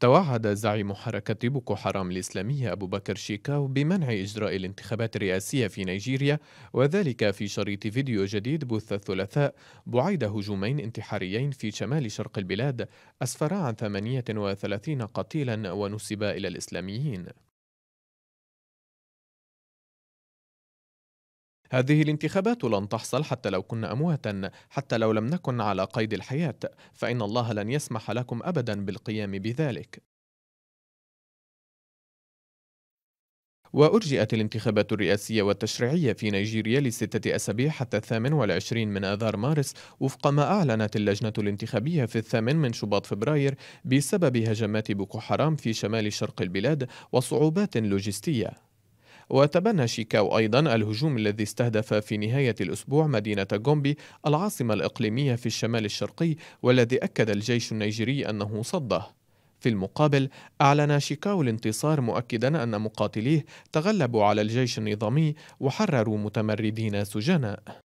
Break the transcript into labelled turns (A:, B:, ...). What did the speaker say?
A: توعد زعيم حركة بوكو حرام الإسلامية أبو بكر شيكاو بمنع إجراء الانتخابات الرئاسية في نيجيريا وذلك في شريط فيديو جديد بث الثلاثاء بعيد هجومين انتحاريين في شمال شرق البلاد أسفرا عن 38 قتيلا ونسب إلى الإسلاميين هذه الانتخابات لن تحصل حتى لو كنا امواتا حتى لو لم نكن على قيد الحياه فان الله لن يسمح لكم ابدا بالقيام بذلك وأرجئت الانتخابات الرئاسية والتشريعية في نيجيريا لستة أسابيع حتى الثامن والعشرين من آذار مارس وفق ما أعلنت اللجنة الانتخابية في الثامن من شباط فبراير بسبب هجمات بوكو حرام في شمال شرق البلاد وصعوبات لوجستية وتبنى شيكاو أيضا الهجوم الذي استهدف في نهاية الأسبوع مدينة غومبي العاصمة الإقليمية في الشمال الشرقي والذي أكد الجيش النيجيري أنه صده في المقابل أعلن شيكاو الانتصار مؤكدا أن مقاتليه تغلبوا على الجيش النظامي وحرروا متمردين سجناء